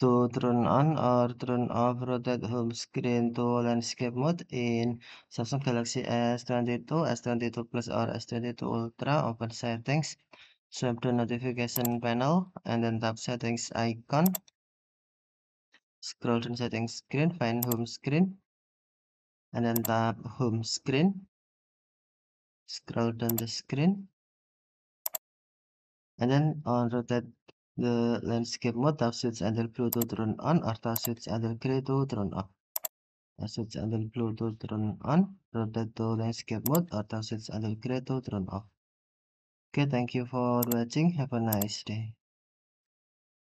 to turn on or turn off rotate home screen to landscape mode in Samsung Galaxy S22, S22 Plus or S22 Ultra. Open settings, swipe to notification panel and then tap settings icon. Scroll to settings screen, find home screen and then tap home screen. Scroll down the screen and then on rotate the landscape mode assets and the Bluetooth run on or assets and the Credo run off. Assets and the Bluetooth run on, rotate to landscape mode or assets and the Credo run off. Okay, thank you for watching. Have a nice day.